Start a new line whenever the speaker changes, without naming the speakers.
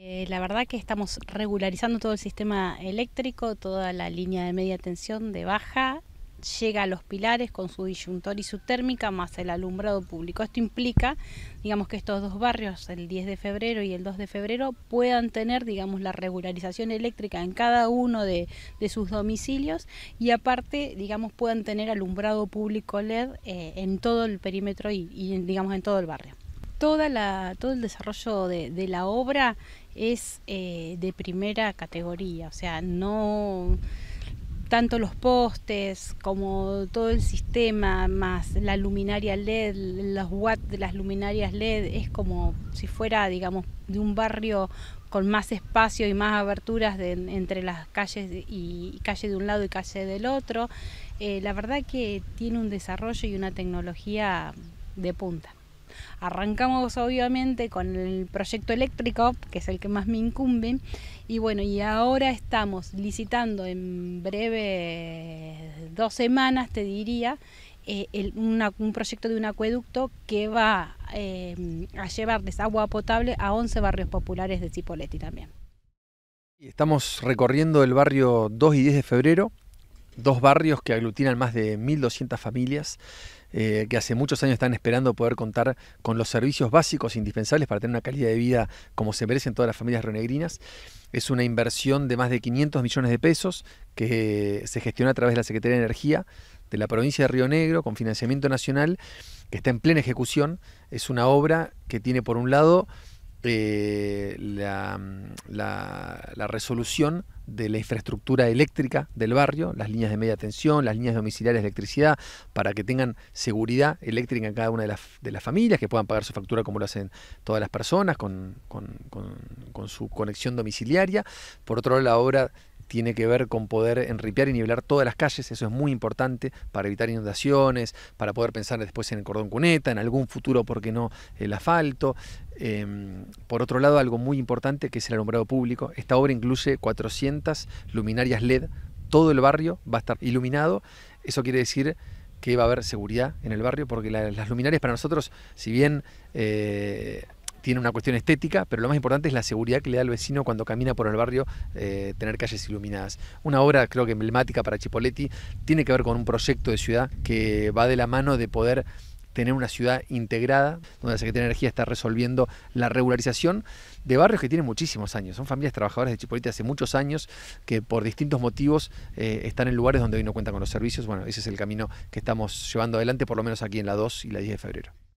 Eh, la verdad que estamos regularizando todo el sistema eléctrico, toda la línea de media tensión, de baja, llega a los pilares con su disyuntor y su térmica más el alumbrado público. Esto implica, digamos, que estos dos barrios, el 10 de febrero y el 2 de febrero, puedan tener, digamos, la regularización eléctrica en cada uno de, sus domicilios y aparte, digamos, puedan tener alumbrado público LED eh, en todo el perímetro y, digamos, en todo el barrio. todo el desarrollo de la obra es eh, de primera categoría, o sea, no tanto los postes como todo el sistema, más la luminaria LED, los watts de las luminarias LED, es como si fuera, digamos, de un barrio con más espacio y más aberturas entre las calles y, calle de un lado y calle del otro. Eh, la verdad que tiene un desarrollo y una tecnología de punta. Arrancamos obviamente con el proyecto eléctrico, que es el que más me incumbe, y bueno, y ahora estamos licitando en breve dos semanas, te diría, eh, un proyecto de un acueducto que va eh, a llevar desagua potable a 11 barrios populares de Cipoletti también.
Estamos recorriendo el barrio 2 y 10 de febrero, dos barrios que aglutinan más de 1.200 familias. Eh, que hace muchos años están esperando poder contar con los servicios básicos indispensables para tener una calidad de vida como se merecen todas las familias rionegrinas. Es una inversión de más de 500 millones de pesos que se gestiona a través de la Secretaría de Energía de la provincia de Río Negro con financiamiento nacional que está en plena ejecución. Es una obra que tiene por un lado eh, la, resolución de la infraestructura eléctrica del barrio, las líneas de media tensión, las líneas domiciliarias de electricidad, para que tengan seguridad eléctrica en cada una de las, de las familias, que puedan pagar su factura como lo hacen todas las personas, con, su conexión domiciliaria. Por otro lado, la obra tiene que ver con poder enripear y nivelar todas las calles, eso es muy importante para evitar inundaciones, para poder pensar después en el cordón cuneta, en algún futuro, ¿por qué no?, el asfalto. Eh, por otro lado, algo muy importante que es el alumbrado público. Esta obra incluye 400 luminarias LED. Todo el barrio va a estar iluminado. Eso quiere decir que va a haber seguridad en el barrio, porque las luminarias para nosotros, si bien tienen eh, tiene una cuestión estética, pero lo más importante es la seguridad que le da al vecino cuando camina por el barrio eh, tener calles iluminadas. Una obra creo que emblemática para Chipoletti tiene que ver con un proyecto de ciudad que va de la mano de poder tener una ciudad integrada, donde la Secretaría de Energía está resolviendo la regularización de barrios que tienen muchísimos años. Son familias trabajadoras de Chipolite hace muchos años que por distintos motivos eh, están en lugares donde hoy no cuentan con los servicios. Bueno, ese es el camino que estamos llevando adelante, por lo menos aquí en la 2 y la 10 de febrero.